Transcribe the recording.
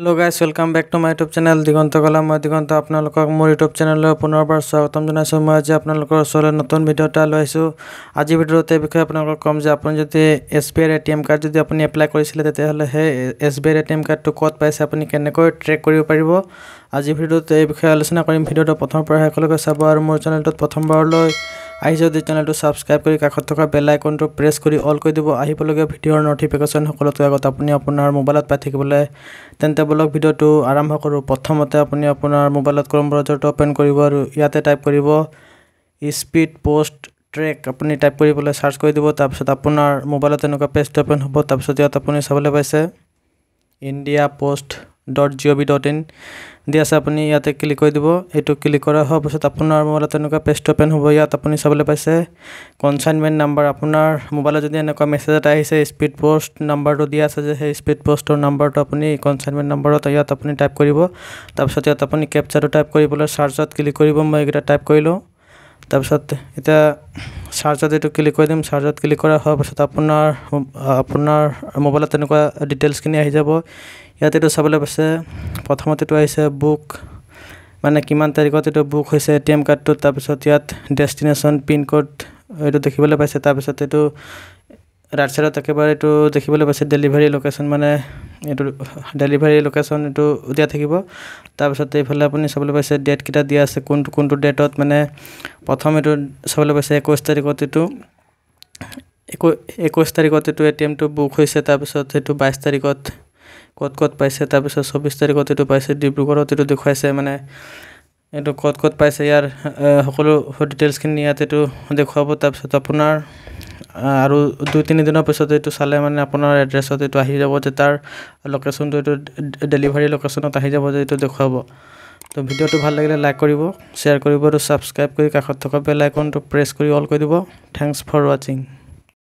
hello' guys welcome back to my YouTube channel Diganta কলা মই দিগন্ত আপোনালোকক মোৰ ইউটিউব চেনেললৈ পুনৰবাৰ স্বাগতম জনাইছোঁ মই আজি আপোনালোকৰ ওচৰলৈ নতুন ভিডিঅ' এটা লৈ আহিছোঁ আজি ভিডিঅ'ত এই বিষয়ে আপোনালোকক ক'ম যে আপুনি যদি এছ বি আইৰ এ টি এম কাৰ্ড যদি আপুনি এপ্লাই কৰিছিলে তেতিয়াহ'লে সেই এছ বি আইৰ এ টি এম কাৰ্ডটো ক'ত পাইছে আপুনি কেনেকৈ ট্ৰেক কৰিব পাৰিব আজি ভিডিঅ'ত এই বিষয়ে আলোচনা কৰিম ভিডিঅ'টো প্ৰথমৰ পৰা শেষলৈকে চাব আৰু মোৰ চেনেলটোত প্ৰথমবাৰলৈ আহি যদি চেনেলটো ছাবস্ক্ৰাইব কৰি কাষত থকা বেল আইকনটো প্ৰেছ কৰি অল কৰি দিব আহিবলগীয়া ভিডিঅ'ৰ নটিফিকেশ্যন সকলোতকৈ আগত আপুনি আপোনাৰ মোবাইলত পাই থাকিবলৈ তেন্তে ব'লক ভিডিঅ'টো আৰম্ভ কৰোঁ প্ৰথমতে আপুনি আপোনাৰ মোবাইলত ক্ৰম ব্ৰজাৰটো অ'পেন কৰিব আৰু ইয়াতে টাইপ কৰিব স্পীড পোষ্ট ট্ৰেক আপুনি টাইপ কৰিবলৈ চাৰ্চ কৰি দিব তাৰপিছত আপোনাৰ মোবাইলত এনেকুৱা পেজটো অ'পেন হ'ব তাৰপিছত ইয়াত আপুনি চাবলৈ পাইছে India post dot G O' V dot in দি আছে আপুনি ইয়াতে ক্লিক কৰি দিব এইটো ক্লিক কৰা হোৱাৰ পিছত আপোনাৰ মোবাইলত তেনেকুৱা পেজটো অ'পেন হ'ব ইয়াত আপুনি চাবলৈ পাইছে কনচাইনমেণ্ট নাম্বাৰ আপোনাৰ মোবাইলত যদি এনেকুৱা মেছেজ এটা আহিছে স্পীড পোষ্ট নাম্বাৰটো দিয়া আছে যে সেই স্পীড পোষ্টৰ নাম্বাৰটো আপুনি কনচাইনমেণ্ট নাম্বাৰত ইয়াত আপুনি টাইপ কৰিব তাৰপিছত ইয়াত আপুনি কেপচাৰটো টাইপ কৰিবলৈ চাৰ্জত ক্লিক কৰিব মই এইকেইটা টাইপ কৰিলোঁ তাৰপিছত এতিয়া চাৰ্জত এইটো ক্লিক কৰি দিম চাৰ্জত ক্লিক কৰা হোৱাৰ পাছত আপোনাৰ আপোনাৰ মোবাইলত তেনেকুৱা ডিটেইলছখিনি আহি যাব ইয়াত এইটো চাবলৈ পাইছে প্ৰথমতে এইটো আহিছে বুক মানে কিমান তাৰিখত এইটো বুক হৈছে এ টি এম কাৰ্ডটো তাৰপিছত ইয়াত ডেষ্টিনেশ্যন পিনক'ড এইটো দেখিবলৈ পাইছে তাৰপিছত এইটো ৰাইট চাইডত একেবাৰে এইটো দেখিবলৈ পাইছে ডেলিভাৰী লোকেশ্যন মানে এইটো ডেলিভাৰী লোকেশ্যন এইটো দিয়া থাকিব তাৰপিছত এইফালে আপুনি চাবলৈ পাইছে ডেটকেইটা দিয়া আছে কোনটো কোনটো ডেটত মানে প্ৰথম এইটো চাবলৈ পাইছে একৈছ তাৰিখত এইটো একৈ একৈছ তাৰিখত এইটো এ টি এমটো বুক হৈছে তাৰপিছত সেইটো বাইছ তাৰিখত ক'ত ক'ত পাইছে তাৰপিছত চৌবিছ তাৰিখত এইটো পাইছে ডিব্ৰুগড়ত এইটো দেখুৱাইছে মানে এইটো ক'ত ক'ত পাইছে ইয়াৰ সকলো ডিটেইলছখিনি ইয়াত এইটো দেখুৱাব তাৰপিছত আপোনাৰ আৰু দুই তিনিদিনৰ পিছত এইটো চালে মানে আপোনাৰ এড্ৰেছত এইটো আহি যাব যে তাৰ লোকেশ্যনটো এইটো ডেলিভাৰী লোকেশ্যনত আহি যাব যে এইটো দেখুৱাব তো ভিডিঅ'টো ভাল লাগিলে লাইক কৰিব শ্বেয়াৰ কৰিব আৰু ছাবস্ক্ৰাইব কৰি কাষত থকা বেল আইকনটো প্ৰেছ কৰি অল কৰি দিব থেংকছ ফৰ ৱাচিং